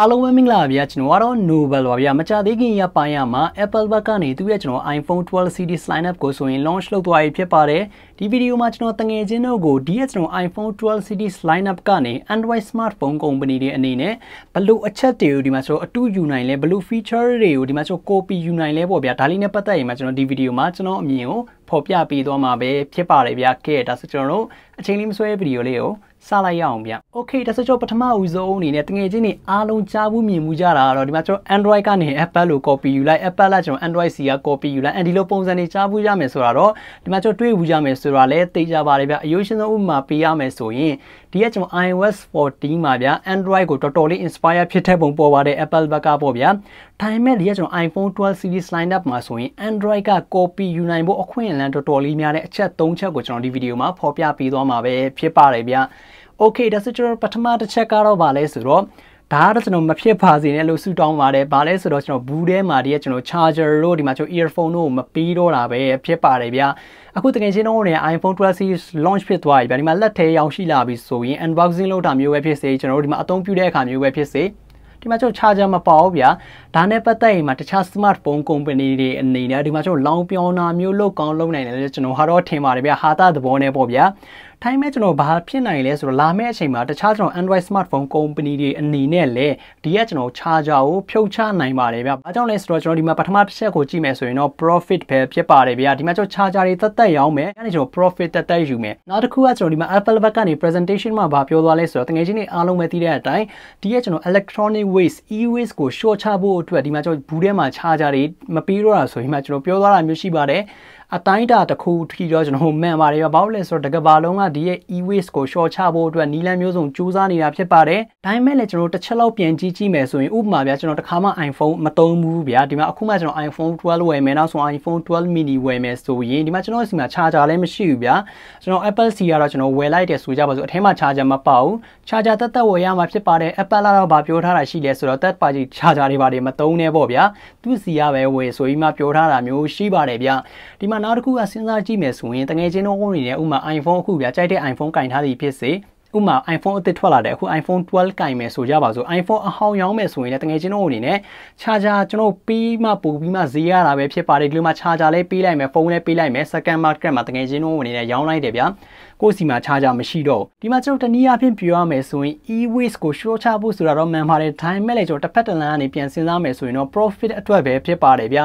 အားလုံးပဲမင်္ဂလာပါဗျာကျွန်တော်ကတော့ Nobel ပါဗျာမကြသေးခင်ရပိုင်းရမှာ Apple ဘက်ကနေသူ့ရဲ့ကျွန်တော် iPhone 12 series lineup ကိုဆိုရင် launch လုပ်သွားပြီဖြစ်ပါတယ်ဒီဗီဒီယိုမှာကျွန်တော်တငယ်ချင်းတို့ကိုဒီရဲ့ကျွန်တော် iPhone 12 series lineup ကနေ Android smartphone company တွေအနေနဲ့ဘလို့အချက်တွေကိုဒီမှာဆိုတော့အတူယူနိုင်လဲဘလို့ feature တွေကိုဒီမှာဆို copy ယူနိုင်လဲပေါ့ဗျာဒါလေးနဲ့ပတ်သက်ရင်မှာကျွန်တော်ဒီဗီဒီယိုမှာကျွန်တော်အမြင်ကိုဖော်ပြပေးသွားမှာပဲဖြစ်ပါတယ်ဗျာကဲဒါဆိုကျွန်တော်တို့အချိန်လေးမဆွဲဗီဒီယိုလေးကိုစလိုက်ရအောင်ဗျ။ Okay ဒါဆိုကျွန်တော်ပထမဦးဆုံးအနေနဲ့တငယ်ချင်းတွေအားလုံးကြားဘူးမြင်မှုကြတာကတော့ဒီမှာကျွန်တော် Android ကနေ Apple လို့ copy ယူလိုက် Apple ကကျွန်တော် Android စီက copy ယူလိုက်အဲဒီလိုပုံစံတွေကြားဘူးရမယ်ဆိုတာတော့ဒီမှာကျွန်တော်တွေ့ဘူးရမယ်ဆိုတာလည်းသိကြပါတယ်ဗျ။အရေးရှင်ဆုံးဥပမာပေးရမယ်ဆိုရင်ဒီကကျွန်တော် iOS 14မှာဗျ Android ကိုတော်တော်လေး inspire ဖြစ်တဲ့ပုံပေါ်ပါတယ် Apple ဘက်ကပေါ့ဗျာ။ဒါပေမဲ့ဒီကကျွန်တော် iPhone 12 series line up မှာဆိုရင် Android က copy ယူနိုင်ဖို့အခွင့်အလမ်းတော်တော်လေးများတဲ့အချက်၃ချက်ကိုကျွန်တော်ဒီဗီဒီယိုမှာဖော်ပြပေးသွားမှာပဲဖြစ်ပါတယ်ဗျ။ Okay ဒါဆိုကျွန်တော်ပထမတစ်ချက်ကတော့ဗာလဲဆိုတော့ဒါကတော့ကျွန်တော်မဖြစ်ပါစေနဲ့လို့ဆုတောင်းပါတယ်။ဘာလဲဆိုတော့ကျွန်တော်ဘူးထဲမှာဒီကကျွန်တော် charger လို့ဒီမှာကျွန်တော် earphone တို့မပြီးတော့တာပဲဖြစ်ပါတယ်ဗျာ။အခုတကယ်ချင်းတော့เนี่ย iPhone 12 series launch ဖြစ်သွားပြီဗျာ။ဒီမှာလက်ထဲရောက်ရှိလာပြီဆိုရင် unboxing လုပ်တာမျိုးပဲဖြစ်စေကျွန်တော်တို့ဒီမှာအသုံးပြုတဲ့အခါမျိုးပဲဖြစ်စေဒီမှာကျွန်တော် charger မပေါဘူးဗျာဒါနဲ့ပတ်သက်ရင်မှာတခြား smartphone company တွေအနေနဲ့ဒီမှာကျွန်တော်လောင်ပြောင်းတာမျိုးလောက်ကောင်းလုပ်နိုင်တယ်လို့ကျွန်တော်ဟာတော့ထင်ပါတယ်ဗျာဟာတာသဘောနဲ့ပေါ့ဗျာထိုင်းမဲ့ကျွန်တော်ဘာဖြစ်နိုင်လဲဆိုတော့လာမယ့်အချိန်မှာတခြားကျွန်တော် Android smartphone company တွေအနေနဲ့လည်းဒီကကျွန်တော် charger ကိုဖြုတ်ချနိုင်ပါတယ်ဗျ။ဘာကြောင့်လဲဆိုတော့ကျွန်တော်ဒီမှာပထမတစ်ချက်ကိုကြည့်မယ်ဆိုရင်တော့ profit ပဲဖြစ်ပါတယ်ဗျ။ဒီမှာကျွန်တော် charger တွေတက်တက်ရောင်းမယ်။အဲ့ဒါကျွန်တော် profit တက်တက်ယူမယ်။နောက်တစ်ခုကကျွန်တော်ဒီမှာ Apple ဘက်ကနေ presentation မှာဘာပြောသွားလဲဆိုတော့တကယ်ချင်းနေအားလုံးပဲသိတဲ့အတိုင်းဒီကကျွန်တော် electronic waste e-waste ကို short ချဖို့အတွက်ဒီမှာကျွန်တော်ဘူးထဲမှာ charger တွေမပြီးတော့တာဆိုရင်မှကျွန်တော်ပြောသွားတာမျိုးရှိပါတယ်။အတိုင်းတာတစ်ခုထီတော့ကျွန်တော်မှန်ပါတယ်ဘာလို့လဲဆိုတော့တကဘာလုံးကဒီရဲ့ e-waste ကိုရှော့ချဖို့အတွက်နီလန်းမျိုးစုံစူးစမ်းနေတာဖြစ်ပါတယ်။ဒါပေမဲ့လည်းကျွန်တော်တစ်ချက်လောက်ပြန်ကြည့်ကြည့်မယ်ဆိုရင်ဥပမာဗျာကျွန်တော်တစ်ခါမှ iPhone မသုံးဘူးဗျာဒီမှာအခုမှကျွန်တော် iPhone 12ဝယ်မယ်နောက်ဆုံး iPhone 12 mini ဝယ်မယ်ဆိုရင်ဒီမှာကျွန်တော်စီမှာ charger လည်းမရှိဘူးဗျာကျွန်တော် Apple စီကတော့ကျွန်တော်ဝယ်လိုက်တယ်ဆိုကြပါစို့အထဲမှာ charger မပေါဘူး။ charger တက်တက်ဝယ်ရမှာဖြစ်ပါတယ် Apple ကတော့ဗာပြောထားတာရှိလဲဆိုတော့ third party charger တွေပါတယ်မသုံးနဲ့ပေါ့ဗျာ။သူ့စီကပဲဝယ်ဆိုပြီးမှပြောထားတာမျိုးရှိပါတယ်ဗျာ။ဒီမှာနောက်တစ်ခုကစဉ်းစားကြည့်မယ်ဆိုရင်တကယ်ချင်းတော့ဝင်နေတဲ့ဥမာ iPhone အခုဗျာကြိုက်တဲ့ iPhone ကင်ထားသည်ဖြစ်စေဥမာ iPhone အသစ်ထွက်လာတဲ့အခု iPhone 12ကင်မယ်ဆိုကြပါစို့ iPhone အဟောင်းရောင်းမယ်ဆိုရင်လည်းတကယ်ချင်းတို့အနေနဲ့ charger ကျွန်တော်ပြီးမှပို့ပြီးမှဈေးရတာပဲဖြစ်ပါတယ်ဒီလိုမှ charger လေးပေးလိုက်မယ်ဖုန်းလေးပေးလိုက်မယ် second market မှာတကယ်ချင်းတို့အနေနဲ့ရောင်းလိုက်တယ်ဗျာကိုယ့်စီမှာ charger မရှိတော့ဒီမှာကျွန်တော်တနည်းအားဖြင့်ပြောရမယ်ဆိုရင် e-waste ကို short ချဖို့ဆိုတာတော့မှန်ပါတယ် time မဲ့လေကျွန်တော်တစ်ဖက်တစ်လမ်းကနေပြန်စဉ်းစားမယ်ဆိုရင်တော့ profit အတွက်ပဲဖြစ်ပါတယ်ဗျာ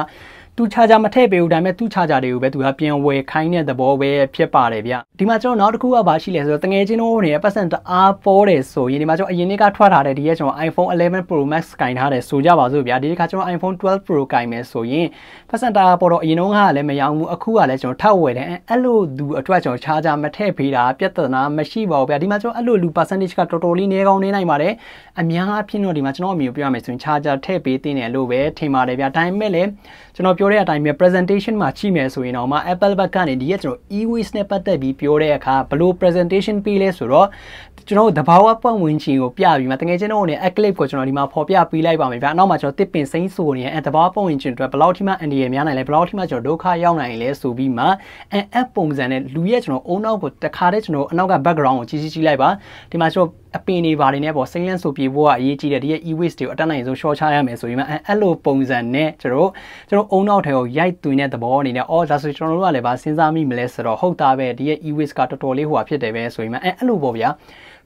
သူ charger မထည့်ပေးဘူးဒါပေမဲ့သူ charger တွေကိုပဲသူကပြန်ဝယ်ခိုင်းတဲ့သဘောပဲဖြစ်ပါတယ်ဗျဒီမှာကျွန်တော်နောက်တစ်ခုကဘာရှိလဲဆိုတော့တငယ်ချင်းတို့တွေပတ်စံတအားပေါ်တယ်ဆိုရင်ဒီမှာကျွန်တော်အရင်ကထွက်ထားတဲ့ဒီကကျွန်တော် iPhone 11 Pro Max ကင်ထားတယ်ဆိုကြပါစို့ဗျာဒီကကျွန်တော် iPhone 12 Pro ကင်မယ်ဆိုရင်ပတ်စံတအားပေါ်တော့အရင်တော့ကလည်းမရောဘူးအခုကလည်းကျွန်တော်ထပ်ဝယ်တယ်အဲ့လိုသူအတွက်ကျွန်တော် charger မထည့်ပေးတာပြဿနာမရှိပါဘူးဗျာဒီမှာကျွန်တော်အဲ့လိုလူ percentage ကတော်တော်လေးနည်းကောင်းနေနိုင်ပါတယ်အများအဖြစ်တော့ဒီမှာကျွန်တော်အမျိုးပြောရမယ်ဆိုရင် charger ထည့်ပေးတင်တယ်လို့ပဲထင်ပါတယ်ဗျာဒါပေမဲ့လည်းကျွန်တော်ပြောပြောတဲ့အတိုင်းပဲ presentation မှာကြည့်မယ်ဆိုရင်တော့မှ Apple ဘက်ကနေဒီကကျွန်တော် e-waste နဲ့ပတ်သက်ပြီးပြောတဲ့အခါဘလို့ presentation ပေးလဲဆိုတော့ကျွန်တော်တို့တဘာဝပတ်ဝန်းကျင်ကိုပြပြီးမှတကယ်ချင်းတော့ ਨੇ eclipse ကိုကျွန်တော်ဒီမှာဖော်ပြပေးလိုက်ပါမယ်ဗျာနောက်မှကျွန်တော်တစ်ပင်စိမ့်ဆိုနေတဲ့အဲတဘာဝပတ်ဝန်းကျင်အတွက်ဘလောက်ထိမှအန္တရာယ်များနိုင်လဲဘလောက်ထိမှကျွန်တော်ဒုက္ခရောက်နိုင်လဲဆိုပြီးမှ app ပုံစံနဲ့လူရဲ့ကျွန်တော်အုံနောက်ကိုတခါတည်းကျွန်တော်အနောက်က background ကိုကြီးကြီးကြီးလိုက်ပါဒီမှာကျွန်တော်အပင်တွေဘာတွေနဲ့ပေါ့စိမ့်လန့်ဆိုပြေဖို့ကအရေးကြီးတယ်ဒီရဲ့ e-waste တွေကိုအတက်နိုင်ဆုံး short ချရမယ်ဆိုရင်အဲ့လိုပုံစံနဲ့ကျွန်တော်တို့ကျွန်တော်အုံနောက်ထဲကိုရိုက်သွင်းတဲ့သဘောအနေနဲ့အော်ဒါဆိုကျွန်တော်တို့ကလည်းဗာစဉ်းစားမိမလဲဆိုတော့ဟုတ်တာပဲဒီရဲ့ e-waste ကတော်တော်လေးဟိုဟာဖြစ်တယ်ပဲဆိုရင်အဲ့အဲ့လိုပေါ့ဗျာ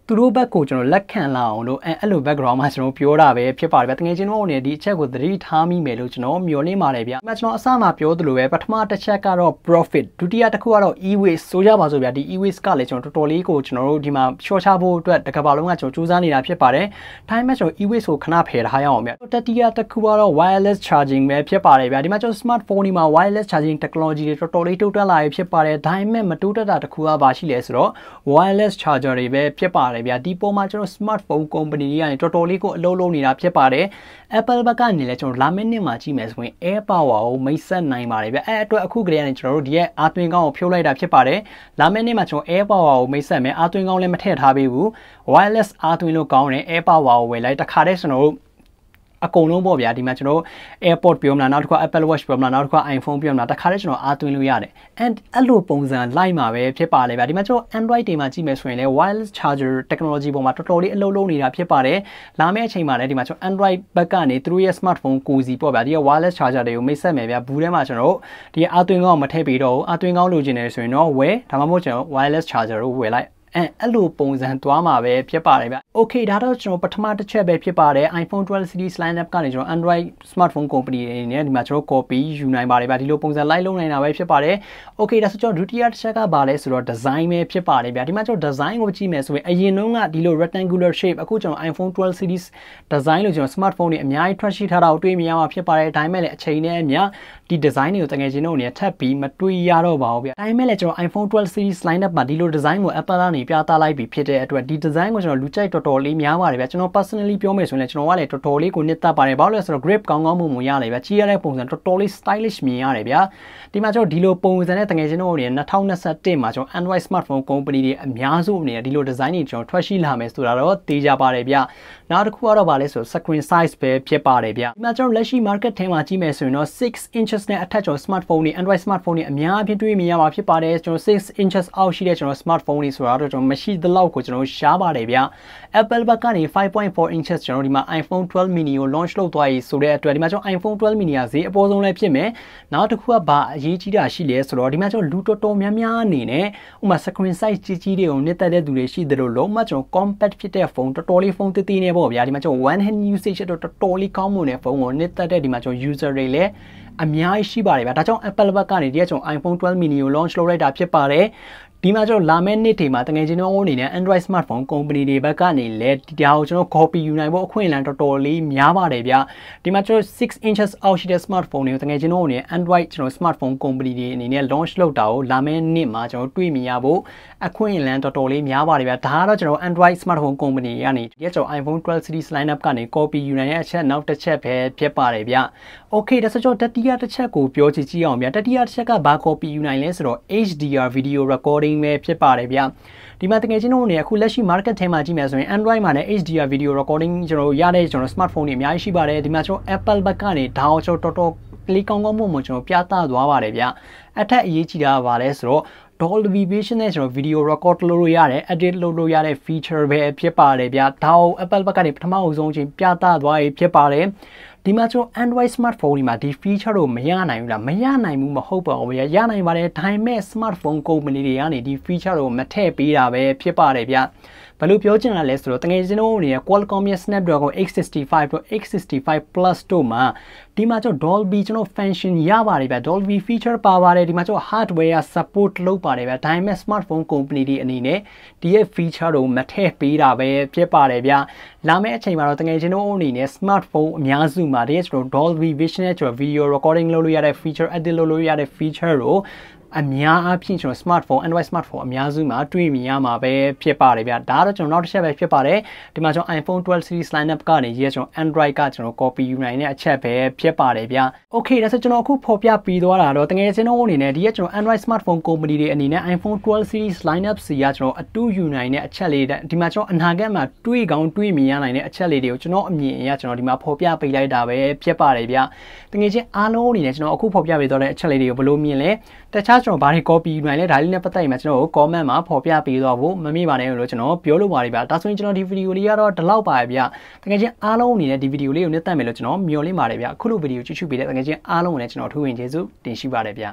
သူတို့ဘက်ကိုကျွန်တော်လက်ခံလာအောင်လို့အဲအဲ့လို background မှာကျွန်တော်ပြောတာပဲဖြစ်ပါတယ်ဗျတကယ်ချင်းတော့အနေနဲ့ဒီအချက်ကိုသတိထားမိမယ်လို့ကျွန်တော်မျှော်လင့်ပါတယ်ဗျအဲ့ကျွန်တော်အစမှပြောသလိုပဲပထမတစ်ချက်ကတော့ profit ဒုတိယတစ်ခုကတော့ e-waste ဆိုကြပါစို့ဗျဒီ e-waste ကလည်းကျွန်တော်တော်တော်လေးကိုကျွန်တော်တို့ဒီမှာရှော့ချဖို့အတွက်တစ်ကဘာလုံးက ကျွန်တော်စူးစမ်းနေတာဖြစ်ပါတယ်ထိုင်းမှာကျွန်တော် e-waste ကိုခဏဖယ်ထားရအောင်ဗျတတိယတစ်ခုကတော့ wireless charging ပဲဖြစ်ပါတယ်ဗျဒီမှာကျွန်တော် smartphone တွေမှာ wireless charging technology တွေတော်တော်လေးတိုးတက်လာရဖြစ်ပါတယ်ဒါပေမဲ့မတိုးတက်တာတစ်ခုကဘာရှိလဲဆိုတော့ wireless charger တွေပဲဖြစ်ပါတယ်ပါတယ်ဗျာဒီပုံမှာကျွန်တော် smartphone company တွေကနေတော်တော်လေးကိုအလုံးလုံးနေတာဖြစ်ပါတယ် Apple ဘက်ကနေလည်းကျွန်တော်လာမယ့်နှစ်မှာကြည့်မယ်ဆိုရင် Air Power ကိုမိတ်ဆက်နိုင်ပါတယ်ဗျအဲအတွက်အခုကလေးကနေကျွန်တော်တို့ဒီရဲ့အာသွင်းကောင်းကိုဖြုတ်လိုက်တာဖြစ်ပါတယ်လာမယ့်နှစ်မှာကျွန်တော် Air Power ကိုမိတ်ဆက်မယ်အာသွင်းကောင်းလည်းမထည့်ထားပေးဘူး wireless အာသွင်းလို့ကောင်းတယ် Air Power ကိုဝယ်လိုက်တခါတည်းကျွန်တော်တို့အကုန်လုံးပေါ့ဗျာဒီမှာကျွန်တော်တို့ AirPod ပြောမလားနောက်တစ်ခါ Apple Watch ပြောမလားနောက်တစ်ခါ iPhone ပြောမလားတခါတည်းကျွန်တော်အားသွင်းလို့ရတယ် and အဲ့လိုပုံစံလိုက်မှာပဲဖြစ်ပါလေဗျာဒီမှာကျွန်တော် Android တွေမှာကြည့်မယ်ဆိုရင်လည်း wireless charger technology ပေါ်မှာတော်တော်လေးအလုပ်လုပ်နေတာဖြစ်ပါတယ်လာမယ့်အချိန်မှာလည်းဒီမှာကျွန်တော် Android ဘက်ကနေသူတို့ရဲ့ smartphone ကိုစီပေါ့ဗျာဒီက wireless charger တွေကိုမိတ်ဆက်မယ်ဗျာဘူးထဲမှာကျွန်တော်တို့ဒီအားသွင်းကောင်းမထည့်ပြီးတော့အားသွင်းကောင်းလိုချင်တယ်ဆိုရင်တော့ဝယ်ဒါမှမဟုတ်ကျွန်တော် wireless charger ကိုဝယ်လိုက်အဲအဲ့လိုပုံစံသွားမှာပဲဖြစ်ပါတယ်ဗျ။ Okay ဒါတော့ကျွန်တော်ပထမတစ်ချက်ပဲဖြစ်ပါတယ် iPhone 12 series lineup ကနေကျွန်တော် Android smartphone company တွေနဲ့ဒီမှာကျွန်တော် copy ယူနိုင်ပါတယ်ဗျ။ဒီလိုပုံစံ live လုပ်နိုင်တာပဲဖြစ်ပါတယ်။ Okay ဒါဆိုကျွန်တော်ဒုတိယတစ်ချက်ကဘာလဲဆိုတော့ design ပဲဖြစ်ပါတယ်ဗျ။ဒီမှာကျွန်တော် design ကိုကြည့်မယ်ဆိုရင်အရင်တုန်းကဒီလို rectangular shape အခုကျွန်တော် iPhone 12 series design လို့ကျွန်တော် smartphone တွေအများကြီးထွက်ရှိထားတာကိုတွေ့မြင်ရမှာဖြစ်ပါတယ်။ဒါပေမဲ့လည်းအချိန်နဲ့အမျှဒီ design တွေကိုတကယ်ချင်းတို့အနေနဲ့ထပ်ပြီးမတွေ့ရတော့ပါဘူးဗျ။ဒါပေမဲ့လည်းကျွန်တော် iPhone 12 series lineup မှာဒီလို design ကို Apple ကနေပြီးပြသလိုက်ပြီးဖြစ်တဲ့အတွက်ဒီ design ကိုကျွန်တော်လူကြိုက်တော်တော်လေးများပါတယ်ဗျာကျွန်တော် personally ပြောမယ်ဆိုရင်လည်းကျွန်တော်ကလည်းတော်တော်လေးကိုနှစ်သက်ပါတယ်ဘာလို့လဲဆိုတော့ grip ကောင်းကောင်းမုံမုံရတယ်ဗျာကြီးရတဲ့ပုံစံတော်တော်လေး stylish မြင်ရတယ်ဗျာဒီမှာကျွန်တော်ဒီလိုပုံစံနဲ့တကယ်ချင်းတော့နေ2021မှာကျွန်တော် Android smartphone company တွေအများစုအနေနဲ့ဒီလို design တွေကျွန်တော်ထွက်ရှိလာမယ်ဆိုတာတော့သိကြပါတယ်ဗျာနောက်တစ်ခုကတော့ဗာလဲဆို screen size ပဲဖြစ်ပါတယ်ဗျဒီမှာကျွန်တော်လက်ရှိ market ထဲမှာကြည့်မယ်ဆိုရင်တော့6 inches နဲ့အထက်ကျော် smartphone တွေ Android smartphone တွေအများအပြားတွေ့မြင်ရမှာဖြစ်ပါတယ်ကျွန်တော်6 inches အောက်ရှိတဲ့ကျွန်တော် smartphone တွေဆိုတာတော့ကျွန်တော်မရှိသလောက်ကိုကျွန်တော်ရှားပါတယ်ဗျ Apple ဘက်ကနေ5.4 inches ကျွန်တော်ဒီမှာ iPhone 12 mini ကို launch လုပ်သွားရေးဆိုတဲ့အတွက်ဒီမှာကျွန်တော် iPhone 12 mini ကဈေးအပေါ်ဆုံးလည်းဖြစ်မယ်နောက်တစ်ခုကဗာအရေးကြီးတာရှိလဲဆိုတော့ဒီမှာကျွန်တော်လူတော်တော်များများအနေနဲ့ဥမာ screen size ကြီးကြီးတွေကိုနှစ်သက်တဲ့သူတွေရှိသလိုလုံးဝကျွန်တော် compact ဖြစ်တဲ့ဖုန်းတော်တော်လေးဖုန်းတည်တည်နေပေါ့ပေါ့ဗျာဒီမှာကျွန်တော် one hand usage တော့တော်တော်လေးကောင်းမွန်တဲ့ဖုန်းကိုနှစ်သက်တဲ့ဒီမှာကျွန်တော် user တွေလည်းအများကြီးရှိပါတယ်ဗျာဒါကြောင့် Apple ဘက်ကနေဒီကကျွန်တော် iPhone 12 mini ကို launch လုပ်လိုက်တာဖြစ်ပါတယ်ဒီမှာကျွန်တော်လာမယ့်နှစ်တွေမှာတကယ်ချင်းတော့အနေနဲ့ Android smartphone company တွေဘက်ကနေလဲဒီတရားကိုကျွန်တော် copy ယူနိုင်ဖို့အခွင့်အလမ်းတော်တော်လေးများပါတယ်ဗျဒီမှာကျွန်တော်6 inches အောက်ရှိတဲ့ smartphone တွေကိုတကယ်ချင်းတော့အနေနဲ့ Android ကျွန်တော် smartphone company တွေအနေနဲ့ launch လုပ်တာကိုလာမယ့်နှစ်မှာကျွန်တော်တွေ့မြင်ရဖို့အခွင့်အလမ်းတော်တော်လေးများပါတယ်ဗျဒါကတော့ကျွန်တော် Android smartphone company ကနေတကယ်ကျွန်တော် iPhone 12 series lineup ကနေ copy ယူနိုင်တဲ့အချက်နောက်တစ်ချက်ပဲဖြစ်ပါတယ်ဗျ Okay ဒါဆိုကျွန်တော်တတိယတစ်ချက်ကိုပြောချင်ကြည့်အောင်ဗျတတိယတစ်ချက်ကဘာ copy ယူနိုင်လဲဆိုတော့ HDR video recording ပဲဖြစ်ပါတယ်ဗျဒီမှာတကယ်ချင်းတို့နေအခုလက်ရှိ market ထဲမှာကြည့်မယ်ဆိုရင် Android မှာလည်း HDR video recording ကျွန်တော်တို့ရတဲ့ကျွန်တော် smartphone တွေအများကြီးရှိပါတယ်ဒီမှာကျွန်တော် Apple ဘက်ကနေဒါအောင်ကျွန်တော်တော်တော်လေးကောင်းကောင်းမွန်မွန်ကျွန်တော်ပြသသွားပါတယ်ဗျအထက်အရေးကြီးတာကဘာလဲဆိုတော့ Dolby Vision နဲ့ဆိုတော့ video record လုပ်လို့ရတယ် edit လုပ်လို့ရတဲ့ feature ပဲဖြစ်ပါတယ်ဗျာဒါကို Apple ဘက်ကနေပထမအဆုံးချင်းပြသသွားရေးဖြစ်ပါတယ်ဒီမှာကျွန်တော် Android smartphone တွေမှာဒီ feature ကိုမရနိုင်ဘူးလားမရနိုင်ဘူးမဟုတ်ပါဘူးဗျာရနိုင်ပါတယ်ဒါပေမဲ့ smartphone company တွေကနေဒီ feature ကိုမထည့်ပေးတာပဲဖြစ်ပါတယ်ဗျာဘယ်လိုပြောချင်တာလဲဆိုတော့တကယ်ကျွန်တော်အနေနဲ့ Qualcomm ရဲ့ Snapdragon 865 Pro 865 Plus တို့မှာဒီမှာကျွန်တော် Dolby ကျွန်တော် function ရပါတယ်ဗျ Dolby feature ပါပါတယ်ဒီမှာကျွန်တော် hardware support လုပ်ပါတယ်ဗျဒါပေမဲ့ smartphone company တွေအနေနဲ့ဒီရဲ့ feature တို့မထည့်ပေးတာပဲဖြစ်ပါတယ်ဗျလာမယ့်အချိန်မှာတော့တကယ်ကျွန်တော်အနေနဲ့ smartphone အများစုမှာဒီရဲ့ကျွန်တော် Dolby Vision နဲ့ကျွန်တော် video recording လုပ်လို့ရတဲ့ feature edit လုပ်လို့ရတဲ့ feature တို့အများအားဖြင့်ကျွန်တော် smartphone Android smartphone အများစုမှာတွေ့မြင်ရမှာပဲဖြစ်ပါတယ်ဗျဒါကတော့ကျွန်တော်နောက်တစ်ချက်ပဲဖြစ်ပါတယ်ဒီမှာကျွန်တော် iPhone 12 series lineup ကနေရေးကျွန်တော် Android ကကျွန်တော် copy ယူနိုင်တဲ့အချက်ပဲဖြစ်ပါတယ်ဗျ Okay ဒါဆိုကျွန်တော်အခုဖော်ပြပြီးသွားတာတော့တကယ်ချင်းတော့အနေနဲ့ဒီကကျွန်တော် Android smartphone company တွေအနေနဲ့ iPhone 12 series lineup စီကကျွန်တော်အတူယူနိုင်တဲ့အချက်လေးဒီမှာကျွန်တော်အနာဂတ်မှာတွေးကောင်းတွေးမြင်ရနိုင်တဲ့အချက်လေးတွေကိုကျွန်တော်အမြင်အရကျွန်တော်ဒီမှာဖော်ပြပေးလိုက်တာပဲဖြစ်ပါတယ်ဗျတကယ်ချင်းအားလုံးအနေနဲ့ကျွန်တော်အခုဖော်ပြပေးသွားတဲ့အချက်လေးတွေကိုဘယ်လိုမြင်လဲတခြားကျွန်တော်ဘာတွေ copy နိုင်လဲဒါလေးနဲ့ပတ်သက်ရင်ကျွန်တော်ကို comment မှာဖော်ပြပေးတော့ဖို့မမိပါနဲ့လို့ကျွန်တော်ပြောလိုပါတယ်ဗျဒါဆိုရင်ကျွန်တော်ဒီ video လေးကတော့ဒီလောက်ပါပဲဗျတကယ်ချင်းအားလုံးအနေနဲ့ဒီ video လေးကိုနှစ်သက်မယ်လို့ကျွန်တော်မျှော်လင့်ပါတယ်ဗျအခုလို video ကြည့်ရှုပေးတဲ့တကယ်ချင်းအားလုံးကိုလည်းကျွန်တော်ထူးဝင်ကျေးဇူးတင်ရှိပါတယ်ဗျ